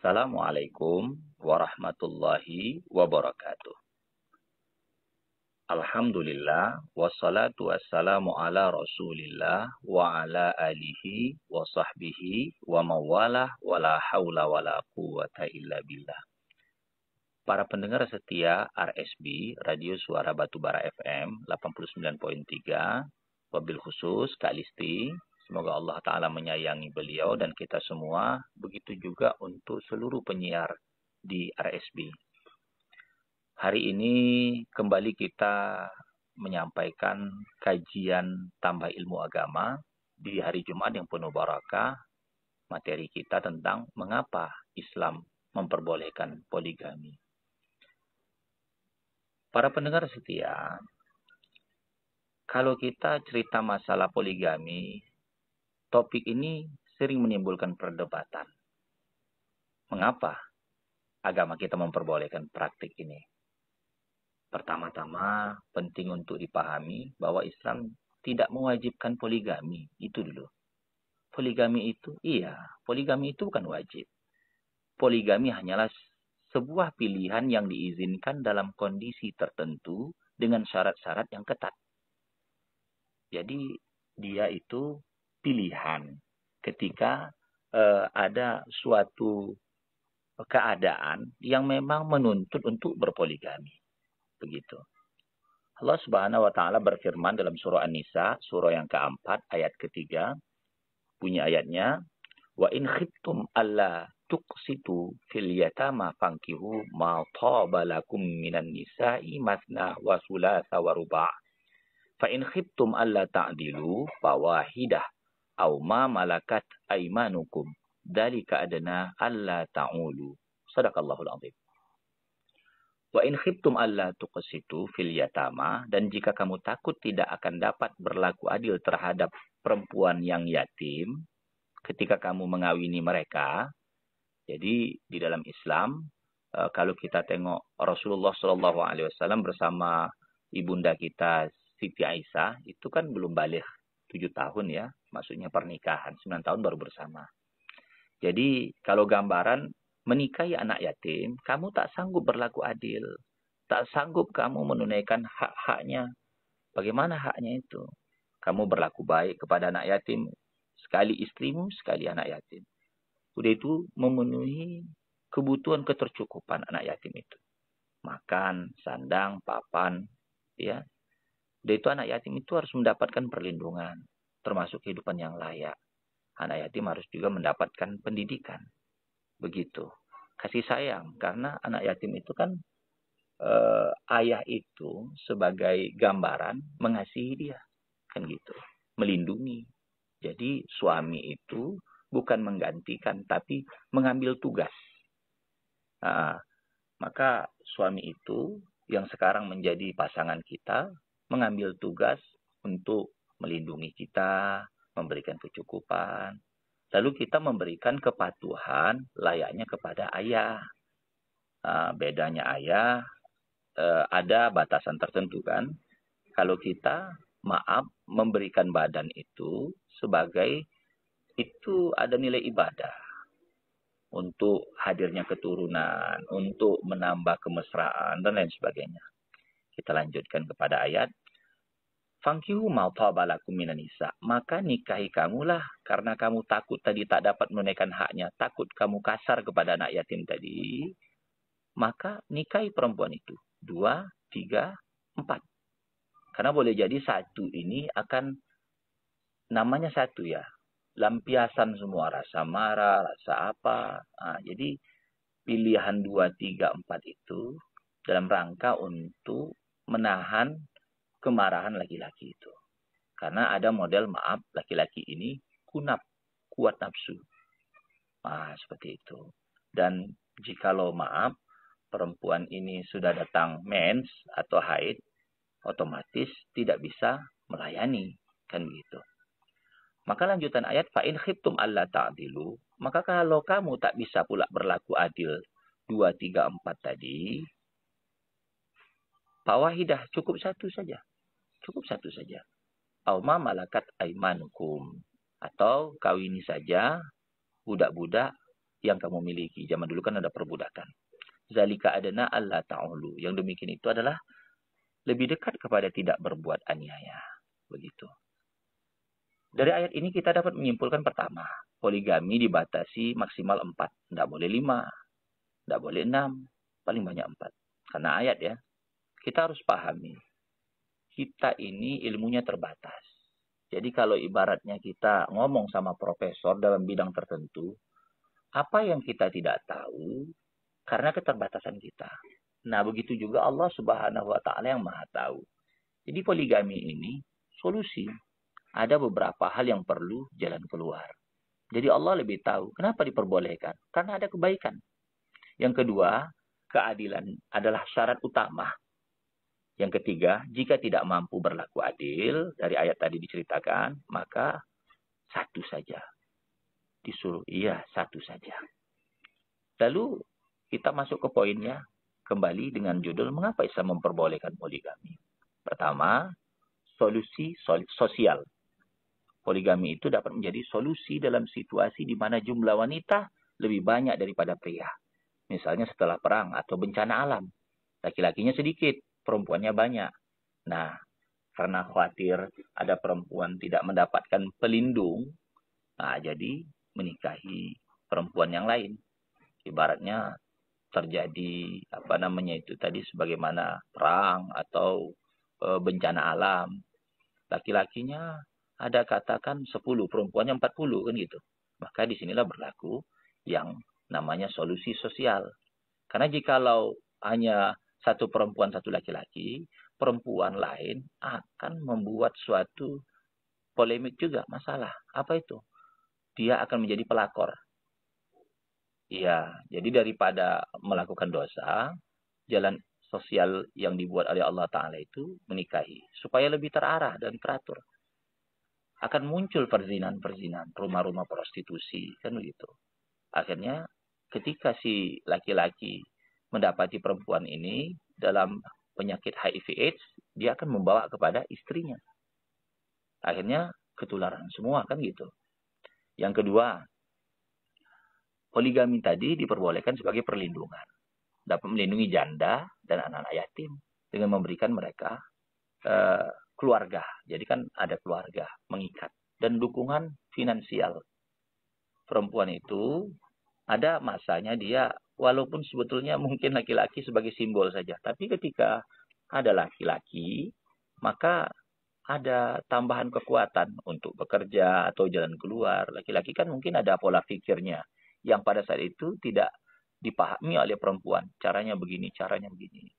Wassalamualaikum warahmatullahi wabarakatuh. Alhamdulillah wassalatu wassalamu ala Rasulillah wa ala alihi wa sahbihi wa mawalah wa la hawla wa la quwata illa billah. Para pendengar setia RSB Radio Suara Batubara FM 89.3 wabil khusus Kalisti Semoga Allah Ta'ala menyayangi beliau dan kita semua. Begitu juga untuk seluruh penyiar di RSB. Hari ini kembali kita menyampaikan kajian tambah ilmu agama di hari Jumat yang penuh barakah. Materi kita tentang mengapa Islam memperbolehkan poligami. Para pendengar setia, kalau kita cerita masalah poligami topik ini sering menimbulkan perdebatan. Mengapa agama kita memperbolehkan praktik ini? Pertama-tama, penting untuk dipahami bahwa Islam tidak mewajibkan poligami. Itu dulu. Poligami itu, iya, poligami itu bukan wajib. Poligami hanyalah sebuah pilihan yang diizinkan dalam kondisi tertentu dengan syarat-syarat yang ketat. Jadi, dia itu pilihan ketika eh, ada suatu keadaan yang memang menuntut untuk berpoligami. Begitu. Allah Subhanahu wa taala berfirman dalam surah An-Nisa, surah yang keempat ayat ketiga, punya ayatnya, "Wa in khiftum alla tuqsitu fil yatama fankihu ma tabalakum minan nisa'i masna wa thulatha wa ruba'." Fa in khiftum alla ta'dilu fawahidah au ma malakat aimanukum dalika adana alla ta'ulu sadaqallahul azim wa in khiftum alla tuqsitu fil yatama dan jika kamu takut tidak akan dapat berlaku adil terhadap perempuan yang yatim ketika kamu mengawini mereka jadi di dalam Islam eh, kalau kita tengok Rasulullah Shallallahu Alaihi Wasallam bersama ibunda kita Siti Aisyah itu kan belum balik tujuh tahun ya maksudnya pernikahan, 9 tahun baru bersama. Jadi kalau gambaran menikahi anak yatim, kamu tak sanggup berlaku adil, tak sanggup kamu menunaikan hak-haknya. Bagaimana haknya itu? Kamu berlaku baik kepada anak yatim, sekali istrimu, sekali anak yatim. Udah itu memenuhi kebutuhan ketercukupan anak yatim itu. Makan, sandang, papan, ya. Udah itu anak yatim itu harus mendapatkan perlindungan termasuk kehidupan yang layak. Anak yatim harus juga mendapatkan pendidikan. Begitu. Kasih sayang, karena anak yatim itu kan eh, ayah itu sebagai gambaran mengasihi dia. Kan gitu. Melindungi. Jadi suami itu bukan menggantikan, tapi mengambil tugas. Nah, maka suami itu yang sekarang menjadi pasangan kita mengambil tugas untuk melindungi kita, memberikan kecukupan. Lalu kita memberikan kepatuhan layaknya kepada ayah. Nah, bedanya ayah eh, ada batasan tertentu kan. Kalau kita maaf memberikan badan itu sebagai itu ada nilai ibadah untuk hadirnya keturunan, untuk menambah kemesraan dan lain sebagainya. Kita lanjutkan kepada ayat Fangkihu ma tabalakum kumina nisa. Maka nikahi kamulah karena kamu takut tadi tak dapat menunaikan haknya, takut kamu kasar kepada anak yatim tadi. Maka nikahi perempuan itu. Dua, tiga, empat. Karena boleh jadi satu ini akan namanya satu ya. Lampiasan semua rasa marah, rasa apa. Nah, jadi pilihan dua, tiga, empat itu dalam rangka untuk menahan kemarahan laki-laki itu. Karena ada model maaf laki-laki ini kunap, kuat nafsu. Nah, seperti itu. Dan jika lo maaf perempuan ini sudah datang mens atau haid, otomatis tidak bisa melayani, kan begitu. Maka lanjutan ayat fa'in khiptum Allah ta'dilu, maka kalau kamu tak bisa pula berlaku adil 2 3 4 tadi, pawahidah cukup satu saja. Cukup satu saja. Auma malakat aimanukum. Atau kawini saja budak-budak yang kamu miliki. Zaman dulu kan ada perbudakan. Zalika adana Allah ta'ulu. Yang demikian itu adalah lebih dekat kepada tidak berbuat aniaya. Begitu. Dari ayat ini kita dapat menyimpulkan pertama, poligami dibatasi maksimal 4, tidak boleh 5, tidak boleh 6, paling banyak 4. Karena ayat ya, kita harus pahami kita ini ilmunya terbatas. Jadi kalau ibaratnya kita ngomong sama profesor dalam bidang tertentu, apa yang kita tidak tahu karena keterbatasan kita. Nah, begitu juga Allah Subhanahu wa taala yang Maha tahu. Jadi poligami ini solusi. Ada beberapa hal yang perlu jalan keluar. Jadi Allah lebih tahu kenapa diperbolehkan? Karena ada kebaikan. Yang kedua, keadilan adalah syarat utama yang ketiga, jika tidak mampu berlaku adil, dari ayat tadi diceritakan, maka satu saja. Disuruh, iya satu saja. Lalu kita masuk ke poinnya, kembali dengan judul mengapa Islam memperbolehkan poligami. Pertama, solusi sosial. Poligami itu dapat menjadi solusi dalam situasi di mana jumlah wanita lebih banyak daripada pria. Misalnya setelah perang atau bencana alam. Laki-lakinya sedikit, perempuannya banyak. Nah, karena khawatir ada perempuan tidak mendapatkan pelindung, nah jadi menikahi perempuan yang lain. Ibaratnya terjadi apa namanya itu tadi sebagaimana perang atau e, bencana alam. Laki-lakinya ada katakan 10, perempuannya 40 kan gitu. Maka disinilah berlaku yang namanya solusi sosial. Karena jikalau hanya satu perempuan satu laki-laki, perempuan lain akan membuat suatu polemik juga masalah. Apa itu? Dia akan menjadi pelakor. Iya, jadi daripada melakukan dosa, jalan sosial yang dibuat oleh Allah Ta'ala itu menikahi. Supaya lebih terarah dan teratur. Akan muncul perzinan-perzinan, rumah-rumah prostitusi, kan begitu. Akhirnya ketika si laki-laki mendapati perempuan ini dalam penyakit HIV/AIDS, dia akan membawa kepada istrinya. Akhirnya ketularan semua kan gitu. Yang kedua, poligami tadi diperbolehkan sebagai perlindungan. Dapat melindungi janda dan anak-anak yatim dengan memberikan mereka eh, keluarga. Jadi kan ada keluarga mengikat dan dukungan finansial. Perempuan itu ada masanya dia walaupun sebetulnya mungkin laki-laki sebagai simbol saja tapi ketika ada laki-laki maka ada tambahan kekuatan untuk bekerja atau jalan keluar laki-laki kan mungkin ada pola pikirnya yang pada saat itu tidak dipahami oleh perempuan caranya begini caranya begini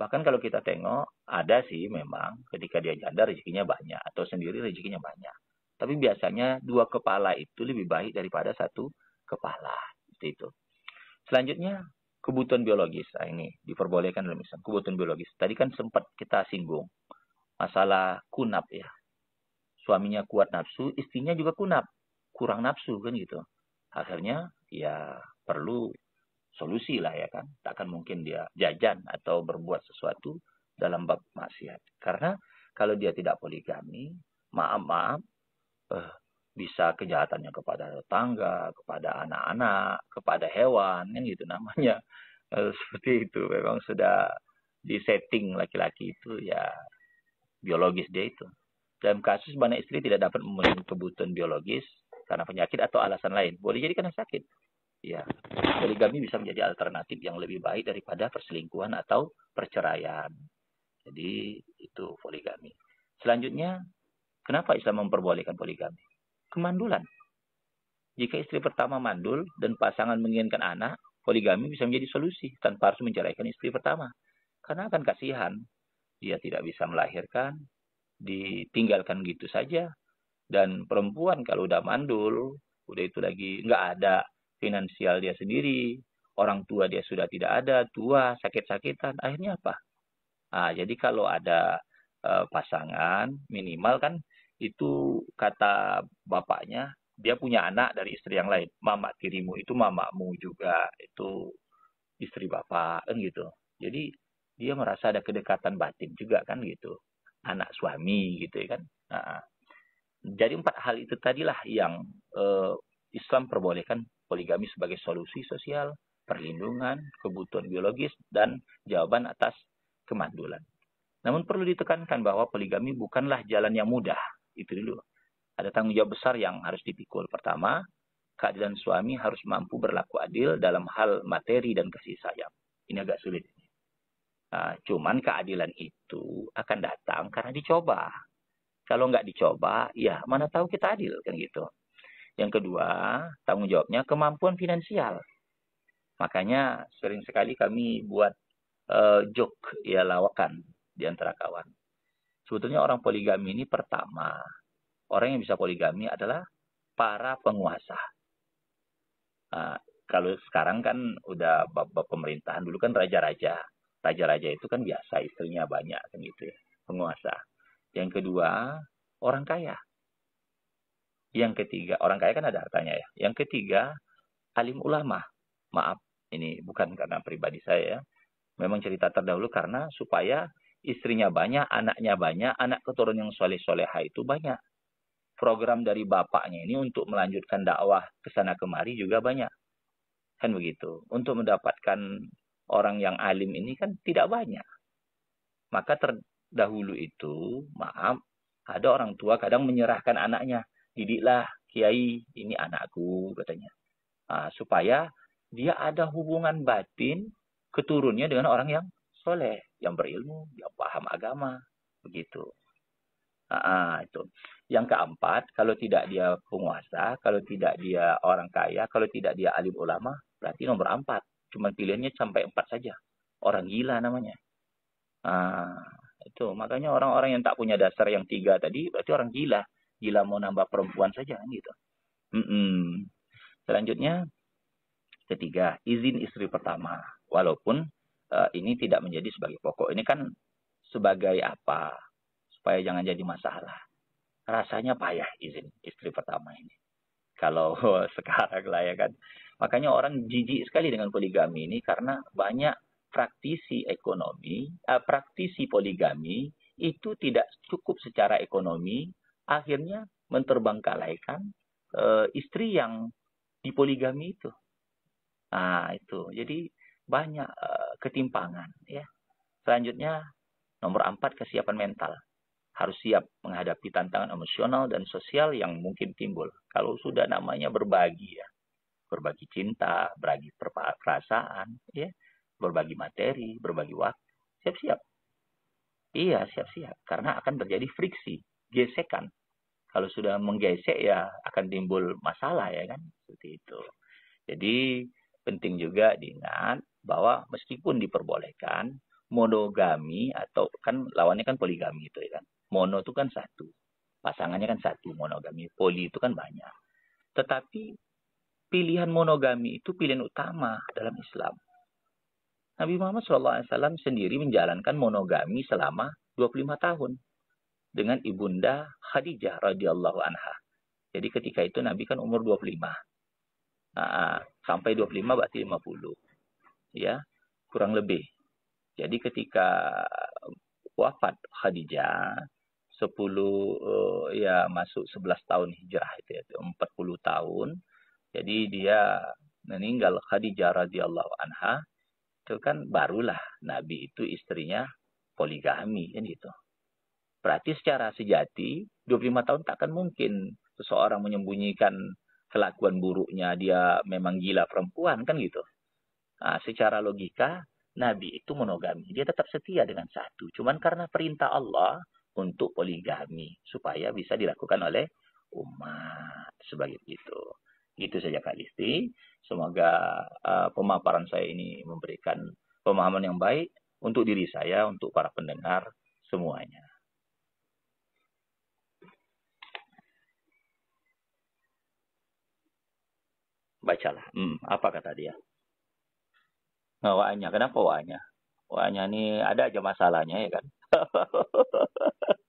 bahkan kalau kita tengok ada sih memang ketika dia janda rezekinya banyak atau sendiri rezekinya banyak tapi biasanya dua kepala itu lebih baik daripada satu kepala seperti itu. Selanjutnya kebutuhan biologis. Nah, ini diperbolehkan dalam Islam. Kebutuhan biologis. Tadi kan sempat kita singgung masalah kunap ya. Suaminya kuat nafsu, istrinya juga kunap, kurang nafsu kan gitu. Akhirnya ya perlu solusi lah ya kan. Tak akan mungkin dia jajan atau berbuat sesuatu dalam bab maksiat. Karena kalau dia tidak poligami, maaf maaf, eh, bisa kejahatannya kepada tetangga, kepada anak-anak, kepada hewan, kan gitu namanya. Seperti itu, memang sudah disetting laki-laki itu ya biologis dia itu. Dalam kasus mana istri tidak dapat memenuhi kebutuhan biologis karena penyakit atau alasan lain, boleh jadi karena sakit. Ya, poligami bisa menjadi alternatif yang lebih baik daripada perselingkuhan atau perceraian. Jadi itu poligami. Selanjutnya, kenapa Islam memperbolehkan poligami? kemandulan. Jika istri pertama mandul dan pasangan menginginkan anak, poligami bisa menjadi solusi tanpa harus menceraikan istri pertama. Karena akan kasihan, dia tidak bisa melahirkan, ditinggalkan gitu saja. Dan perempuan kalau udah mandul, udah itu lagi nggak ada finansial dia sendiri, orang tua dia sudah tidak ada, tua, sakit-sakitan, akhirnya apa? Nah, jadi kalau ada uh, pasangan minimal kan itu kata bapaknya dia punya anak dari istri yang lain mama tirimu itu mamamu juga itu istri bapak kan gitu jadi dia merasa ada kedekatan batin juga kan gitu anak suami gitu ya kan nah, jadi empat hal itu tadilah yang eh, Islam perbolehkan poligami sebagai solusi sosial perlindungan kebutuhan biologis dan jawaban atas kemandulan namun perlu ditekankan bahwa poligami bukanlah jalan yang mudah itu dulu. Ada tanggung jawab besar yang harus dipikul. Pertama, keadilan suami harus mampu berlaku adil dalam hal materi dan kasih sayang. Ini agak sulit. Nah, cuman keadilan itu akan datang karena dicoba. Kalau nggak dicoba, ya mana tahu kita adil kan gitu. Yang kedua, tanggung jawabnya kemampuan finansial. Makanya sering sekali kami buat uh, joke ya lawakan di antara kawan sebetulnya orang poligami ini pertama orang yang bisa poligami adalah para penguasa. Nah, kalau sekarang kan udah bab pemerintahan dulu kan raja-raja. Raja-raja itu kan biasa istrinya banyak kan gitu ya, penguasa. Yang kedua, orang kaya. Yang ketiga, orang kaya kan ada hartanya ya. Yang ketiga, alim ulama. Maaf, ini bukan karena pribadi saya ya. Memang cerita terdahulu karena supaya istrinya banyak, anaknya banyak, anak keturunan yang soleh-soleha itu banyak. Program dari bapaknya ini untuk melanjutkan dakwah ke sana kemari juga banyak. Kan begitu. Untuk mendapatkan orang yang alim ini kan tidak banyak. Maka terdahulu itu, maaf, ada orang tua kadang menyerahkan anaknya. Didiklah, kiai, ini anakku, katanya. Nah, supaya dia ada hubungan batin keturunnya dengan orang yang soleh, yang berilmu, yang paham agama, begitu. Ah, ah, itu. Yang keempat, kalau tidak dia penguasa, kalau tidak dia orang kaya, kalau tidak dia alim ulama, berarti nomor empat. Cuma pilihannya sampai empat saja. Orang gila namanya. Ah, itu. Makanya orang-orang yang tak punya dasar yang tiga tadi, berarti orang gila. Gila mau nambah perempuan saja, kan gitu. Mm -mm. Selanjutnya, ketiga, izin istri pertama. Walaupun uh, ini tidak menjadi sebagai pokok. Ini kan sebagai apa? Supaya jangan jadi masalah. Rasanya payah izin istri pertama ini. Kalau sekarang lah ya kan. Makanya orang jijik sekali dengan poligami ini karena banyak praktisi ekonomi, uh, praktisi poligami itu tidak cukup secara ekonomi, akhirnya menterbangkalaikan uh, istri yang dipoligami itu. Nah, itu. Jadi banyak uh, ketimpangan ya. Selanjutnya nomor empat kesiapan mental harus siap menghadapi tantangan emosional dan sosial yang mungkin timbul kalau sudah namanya berbagi ya berbagi cinta berbagi perasaan ya berbagi materi berbagi waktu siap-siap iya siap-siap karena akan terjadi friksi gesekan kalau sudah menggesek ya akan timbul masalah ya kan seperti itu jadi penting juga diingat bahwa meskipun diperbolehkan monogami atau kan lawannya kan poligami itu ya kan. Mono itu kan satu. Pasangannya kan satu, monogami. Poli itu kan banyak. Tetapi pilihan monogami itu pilihan utama dalam Islam. Nabi Muhammad SAW sendiri menjalankan monogami selama 25 tahun dengan ibunda Khadijah radhiyallahu anha. Jadi ketika itu Nabi kan umur 25. Nah, ah, sampai 25 berarti 50 ya kurang lebih. Jadi ketika wafat Khadijah 10 eh, ya masuk 11 tahun hijrah itu ya 40 tahun. Jadi dia meninggal Khadijah radhiyallahu anha itu kan barulah Nabi itu istrinya poligami kan gitu. Berarti secara sejati 25 tahun tak akan mungkin seseorang menyembunyikan kelakuan buruknya dia memang gila perempuan kan gitu. Nah, secara logika, Nabi itu monogami. Dia tetap setia dengan satu. Cuman karena perintah Allah untuk poligami. Supaya bisa dilakukan oleh umat. Sebagai itu. Gitu saja Kak Listi. Semoga uh, pemaparan saya ini memberikan pemahaman yang baik untuk diri saya, untuk para pendengar semuanya. Bacalah. Hmm, apa kata dia? Nah, waanya. Kenapa waanya? Waanya ini ada aja masalahnya ya kan.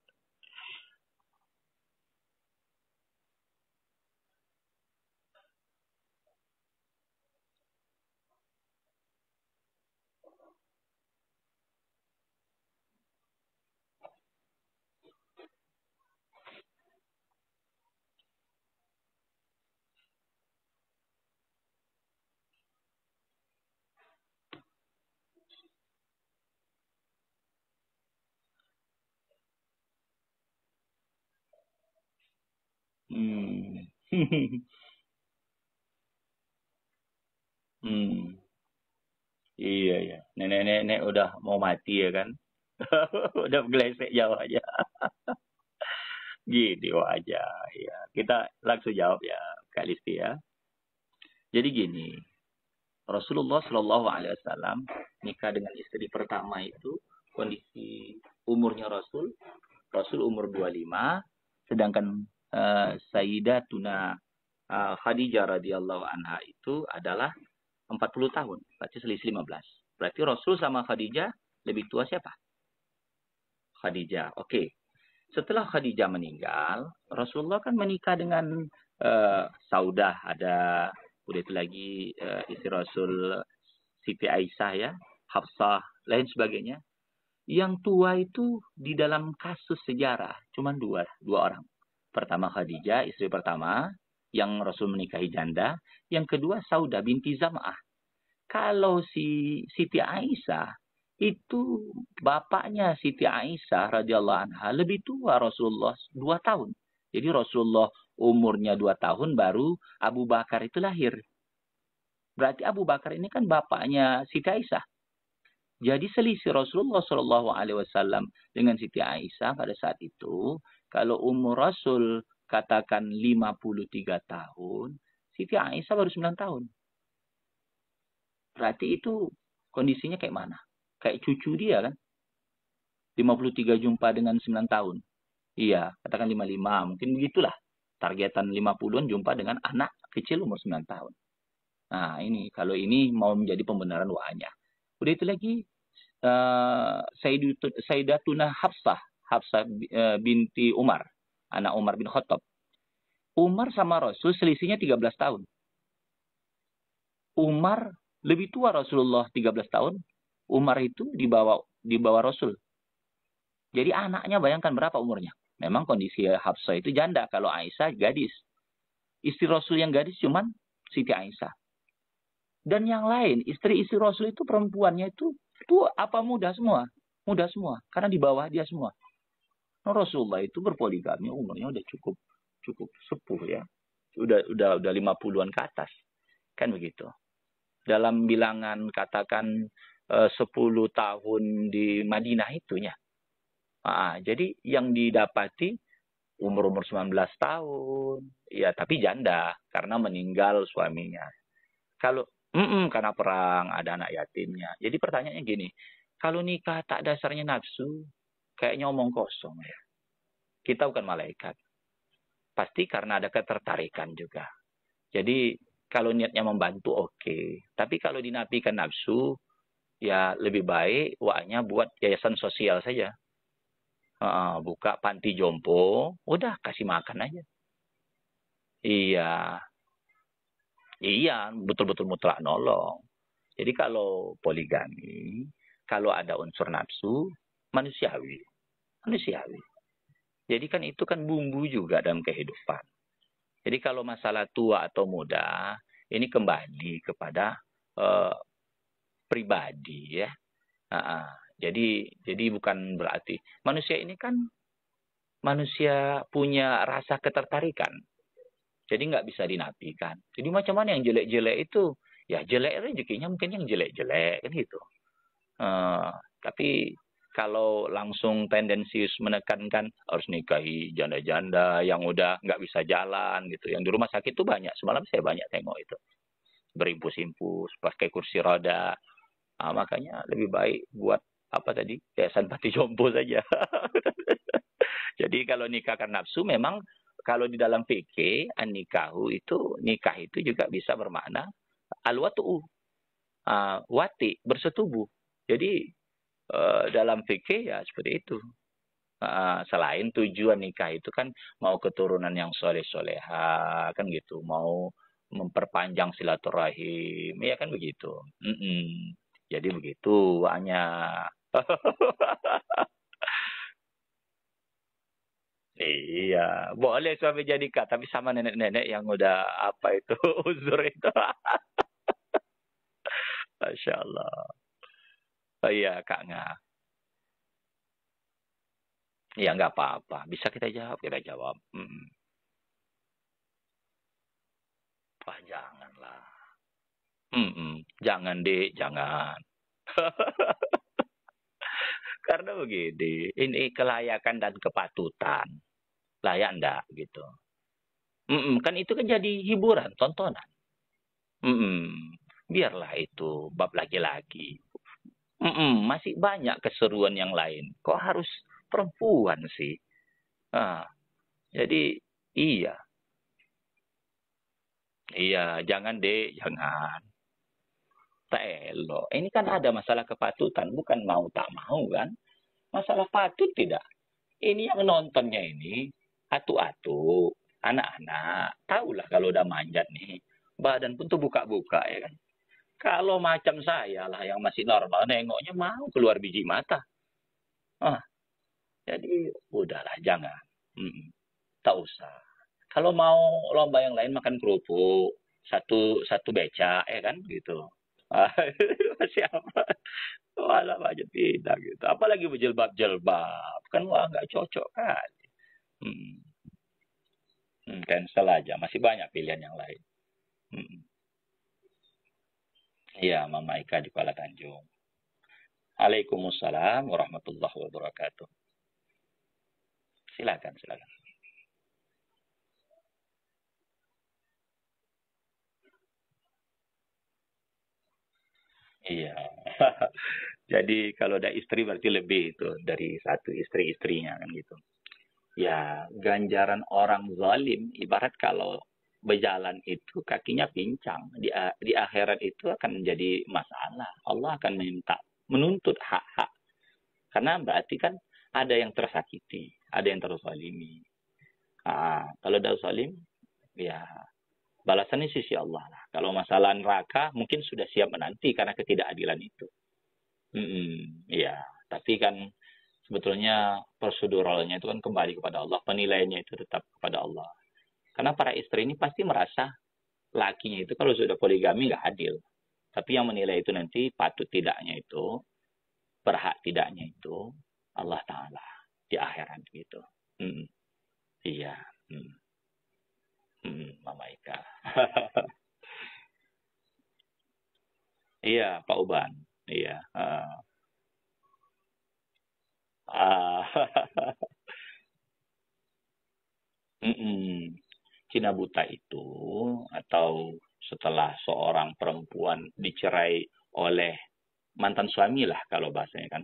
Hmm. Hmm. Iya ya. Nenek-nenek udah mau mati ya kan? udah gelesek gitu aja, gini wajah, ya. Kita langsung jawab ya, Kak Listi ya. Jadi gini, Rasulullah Shallallahu Alaihi Wasallam nikah dengan istri pertama itu kondisi umurnya Rasul, Rasul umur 25, sedangkan uh, Sayyidatuna uh, Khadijah radhiyallahu anha itu adalah 40 tahun, berarti selisih 15. Berarti Rasul sama Khadijah lebih tua siapa? Khadijah. Oke. Okay. Setelah Khadijah meninggal, Rasulullah kan menikah dengan uh, Saudah ada udah itu lagi uh, istri Rasul Siti Aisyah ya, Hafsah, lain sebagainya. Yang tua itu di dalam kasus sejarah cuma dua dua orang. Pertama Khadijah, istri pertama yang Rasul menikahi janda. Yang kedua Saudah binti Zam'ah. Kalau si Siti Aisyah itu bapaknya Siti Aisyah radhiyallahu anha lebih tua Rasulullah dua tahun. Jadi Rasulullah umurnya dua tahun baru Abu Bakar itu lahir. Berarti Abu Bakar ini kan bapaknya Siti Aisyah. Jadi selisih Rasulullah Shallallahu Alaihi Wasallam dengan Siti Aisyah pada saat itu kalau umur Rasul katakan 53 tahun, Siti Aisyah baru 9 tahun. Berarti itu kondisinya kayak mana? Kayak cucu dia kan? 53 jumpa dengan 9 tahun. Iya, katakan 55. Mungkin begitulah. Targetan 50-an jumpa dengan anak kecil umur 9 tahun. Nah, ini. Kalau ini mau menjadi pembenaran wanya. Udah itu lagi. Uh, Sayyidatuna Hafsah Hafsah e, binti Umar, anak Umar bin Khattab. Umar sama Rasul selisihnya 13 tahun. Umar lebih tua Rasulullah 13 tahun. Umar itu dibawa dibawa Rasul. Jadi anaknya bayangkan berapa umurnya. Memang kondisi Hafsah itu janda kalau Aisyah gadis. Istri Rasul yang gadis cuman Siti Aisyah. Dan yang lain, istri-istri Rasul itu perempuannya itu tua apa muda semua? Muda semua karena di bawah dia semua. Nah, Rasulullah itu berpoligami umurnya udah cukup cukup sepuh ya. Udah udah udah 50-an ke atas. Kan begitu. Dalam bilangan katakan eh, 10 tahun di Madinah itunya. Ah, jadi yang didapati umur-umur 19 tahun, ya tapi janda karena meninggal suaminya. Kalau mm -mm, karena perang, ada anak yatimnya. Jadi pertanyaannya gini, kalau nikah tak dasarnya nafsu, Kayaknya omong kosong ya. Kita bukan malaikat. Pasti karena ada ketertarikan juga. Jadi kalau niatnya membantu oke. Okay. Tapi kalau dinapikan nafsu, ya lebih baik waknya buat yayasan sosial saja. buka panti jompo, udah kasih makan aja. Iya. Iya, betul-betul mutlak nolong. Jadi kalau poligami, kalau ada unsur nafsu, manusiawi. Manusiawi. Jadi kan itu kan bumbu juga dalam kehidupan. Jadi kalau masalah tua atau muda, ini kembali kepada uh, pribadi ya. Uh, uh, jadi jadi bukan berarti manusia ini kan manusia punya rasa ketertarikan. Jadi nggak bisa dinafikan. Jadi macam mana yang jelek-jelek itu? Ya jelek rezekinya mungkin yang jelek-jelek kan gitu. Uh, tapi kalau langsung tendensius menekankan harus nikahi janda-janda yang udah nggak bisa jalan gitu. Yang di rumah sakit tuh banyak. Semalam saya banyak tengok itu. Berimpus-impus, pakai kursi roda. Nah, makanya lebih baik buat apa tadi yayasan pati jompo saja. Jadi kalau nikah karena nafsu memang kalau di dalam PK nikahu itu nikah itu juga bisa bermakna alwatu uh, wati bersetubuh. Jadi Eh, dalam fikih ya seperti itu. Uh, selain tujuan nikah itu kan mau keturunan yang soleh soleha kan gitu, mau memperpanjang silaturahim, ya kan begitu. Mm -mm. Jadi begitu hanya. Iya, boleh suami jadi kak, tapi sama nenek-nenek yang udah apa itu uzur itu. Masya Allah. Oh iya, Kak Nga. iya nggak apa-apa. Bisa kita jawab, kita jawab. Hmm. Wah, janganlah. Hmm, -mm. jangan deh, jangan. Karena begini, ini kelayakan dan kepatutan. Layak enggak gitu. Mm -mm. Kan itu kan jadi hiburan, tontonan. Mm -mm. Biarlah itu bab laki-laki. Mm -mm, masih banyak keseruan yang lain. Kok harus perempuan sih? Nah, jadi iya. Iya, jangan deh, jangan. telo. Ini kan ada masalah kepatutan, bukan mau tak mau kan? Masalah patut tidak. Ini yang nontonnya ini, atu-atu, anak-anak. Tahulah kalau udah manjat nih, badan pun tuh buka-buka ya kan? Kalau macam saya lah yang masih normal, nengoknya mau keluar biji mata. Ah, jadi udahlah jangan, hmm, tak usah. Kalau mau lomba yang lain makan kerupuk satu satu beca ya kan gitu. Ah, masih apa? Malah aja tidak gitu. Apalagi berjelbab jelbab kan wah nggak cocok kan. Hmm. Hmm, cancel aja, masih banyak pilihan yang lain. Hmm. Iya, Mama Ika di Kuala Tanjung. Waalaikumsalam warahmatullahi wabarakatuh. Silakan, silakan. Iya. Jadi kalau ada istri berarti lebih itu dari satu istri-istrinya kan gitu. Ya, ganjaran orang zalim ibarat kalau berjalan itu kakinya pincang. Di, di akhirat itu akan menjadi masalah. Allah akan minta, menuntut hak-hak. Karena berarti kan ada yang tersakiti, ada yang tersalimi nah, kalau salim ya balasannya sisi Allah lah. Kalau masalah neraka mungkin sudah siap menanti karena ketidakadilan itu. Mm -mm, ya, tapi kan sebetulnya proseduralnya itu kan kembali kepada Allah, penilaiannya itu tetap kepada Allah. Karena para istri ini pasti merasa lakinya itu kalau sudah poligami nggak adil. Tapi yang menilai itu nanti patut tidaknya itu, berhak tidaknya itu Allah Ta'ala di akhirat gitu. Hmm. Iya. Hmm. Hmm, Mama Ika. iya, Pak Uban. Iya. Uh. Uh. mm -mm. Cina buta itu atau setelah seorang perempuan dicerai oleh mantan suami lah kalau bahasanya kan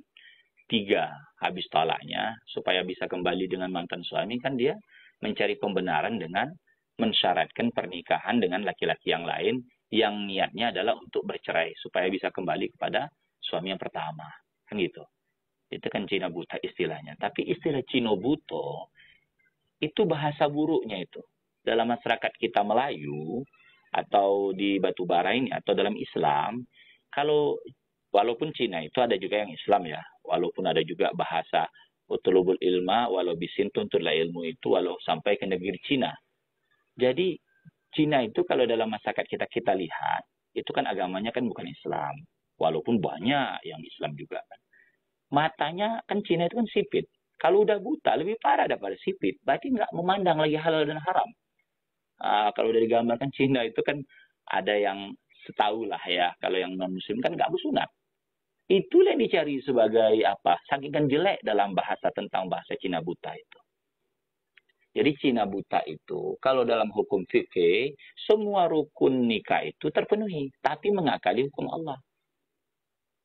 tiga habis tolaknya supaya bisa kembali dengan mantan suami kan dia mencari pembenaran dengan mensyaratkan pernikahan dengan laki-laki yang lain yang niatnya adalah untuk bercerai supaya bisa kembali kepada suami yang pertama kan gitu itu kan Cina buta istilahnya tapi istilah Cino buto itu bahasa buruknya itu dalam masyarakat kita Melayu atau di Batubara ini atau dalam Islam, kalau walaupun Cina itu ada juga yang Islam ya, walaupun ada juga bahasa utulubul ilma walau bisin tuntutlah ilmu itu walau sampai ke negeri Cina. Jadi Cina itu kalau dalam masyarakat kita kita lihat itu kan agamanya kan bukan Islam, walaupun banyak yang Islam juga kan. Matanya kan Cina itu kan sipit, kalau udah buta lebih parah daripada sipit berarti nggak memandang lagi halal dan haram uh, kalau dari gambar kan Cina itu kan ada yang setahu lah ya kalau yang non muslim kan nggak bersunat itulah yang dicari sebagai apa kan jelek dalam bahasa tentang bahasa Cina buta itu jadi Cina buta itu kalau dalam hukum fikih semua rukun nikah itu terpenuhi tapi mengakali hukum Allah.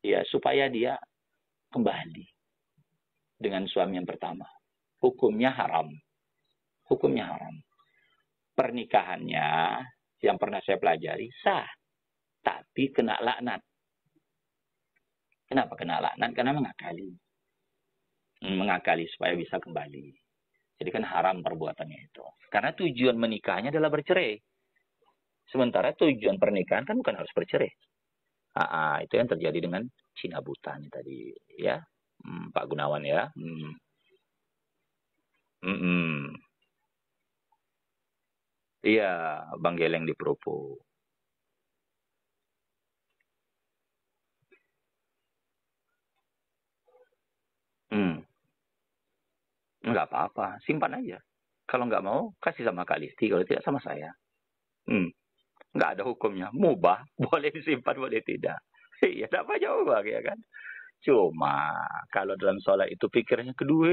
Ya, supaya dia kembali dengan suami yang pertama. Hukumnya haram. Hukumnya haram pernikahannya yang pernah saya pelajari sah, tapi kena laknat. Kenapa kena laknat? Karena mengakali. Mengakali supaya bisa kembali. Jadi kan haram perbuatannya itu. Karena tujuan menikahnya adalah bercerai. Sementara tujuan pernikahan kan bukan harus bercerai. Aa, ah, ah, itu yang terjadi dengan Cina Butan tadi ya. Hmm, Pak Gunawan ya. Hmm. Hmm -mm. Iya, Bang Geleng di Propo. Hmm. Nggak apa-apa, simpan aja. Kalau enggak mau, kasih sama Kak Listi. Kalau tidak, sama saya. Hmm. Nggak ada hukumnya. Mubah, boleh disimpan, boleh tidak. Iya, dapat apa jawab, ya kan? Cuma kalau dalam sholat itu pikirannya kedua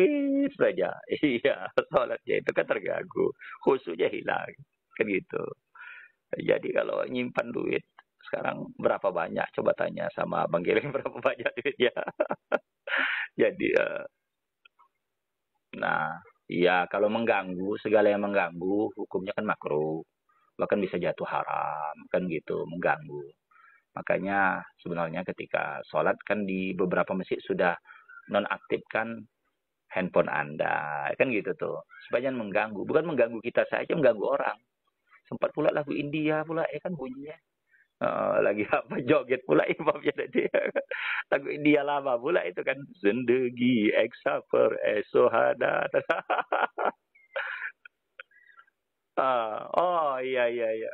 saja. Iya, sholatnya itu kan terganggu. Khususnya hilang kan gitu jadi kalau nyimpan duit sekarang berapa banyak coba tanya sama bang Giling berapa banyak duitnya jadi uh, nah ya kalau mengganggu segala yang mengganggu hukumnya kan makro bahkan bisa jatuh haram kan gitu mengganggu makanya sebenarnya ketika sholat kan di beberapa masjid sudah nonaktifkan handphone anda kan gitu tuh sebanyak mengganggu bukan mengganggu kita saja mengganggu orang sempat pula lagu India pula eh kan bunyinya uh, lagi apa joget pula eh, ya tadi lagu India lama pula itu kan zendegi eksaper esohada ah oh iya iya iya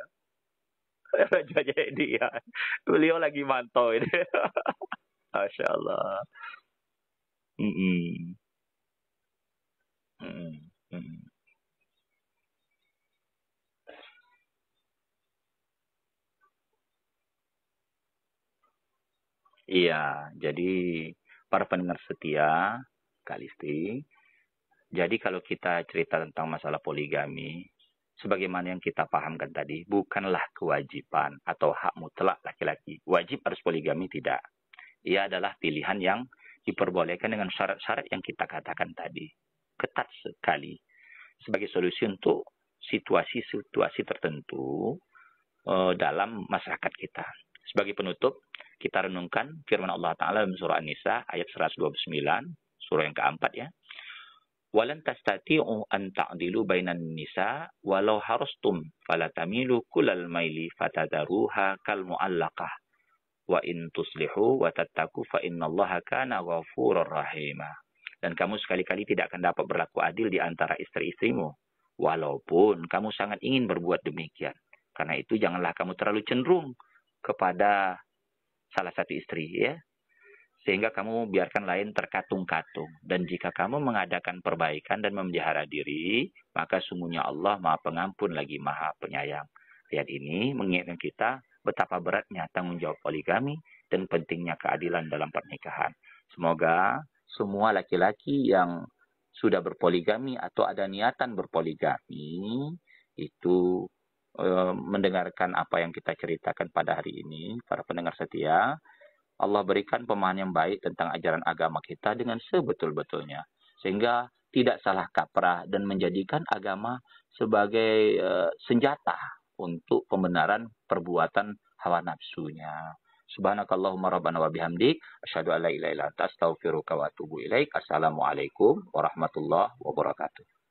Raja India beliau lagi mantau ini Masya Allah mm -mm. Mm -mm. Iya, jadi para pendengar setia Kak Listi, jadi kalau kita cerita tentang masalah poligami, sebagaimana yang kita pahamkan tadi, bukanlah kewajiban atau hak mutlak laki-laki. Wajib harus poligami tidak. Ia adalah pilihan yang diperbolehkan dengan syarat-syarat yang kita katakan tadi. Ketat sekali. Sebagai solusi untuk situasi-situasi tertentu uh, dalam masyarakat kita. Sebagai penutup, kita renungkan firman Allah Ta'ala dalam surah An-Nisa ayat 129, surah yang keempat ya. Walan tastati'u an ta'dilu bainan nisa walau harustum falatamilu kulal maili fatadaruha kal mu'allaqah wa in tuslihu wa tattaku fa innallaha kana ghafurur rahima. Dan kamu sekali-kali tidak akan dapat berlaku adil di antara istri-istrimu walaupun kamu sangat ingin berbuat demikian. Karena itu janganlah kamu terlalu cenderung kepada salah satu istri ya. Sehingga kamu biarkan lain terkatung-katung. Dan jika kamu mengadakan perbaikan dan memelihara diri, maka sungguhnya Allah maha pengampun lagi maha penyayang. Ayat ini mengingatkan kita betapa beratnya tanggung jawab poligami dan pentingnya keadilan dalam pernikahan. Semoga semua laki-laki yang sudah berpoligami atau ada niatan berpoligami itu Eh, mendengarkan apa yang kita ceritakan pada hari ini, para pendengar setia. Allah berikan pemahaman yang baik tentang ajaran agama kita dengan sebetul-betulnya, sehingga tidak salah kaprah dan menjadikan agama sebagai eh, senjata untuk pembenaran perbuatan hawa nafsunya. Subhanakallahumma rabbana wa bihamdik Asyadu an ilaha illa Assalamualaikum warahmatullahi wabarakatuh.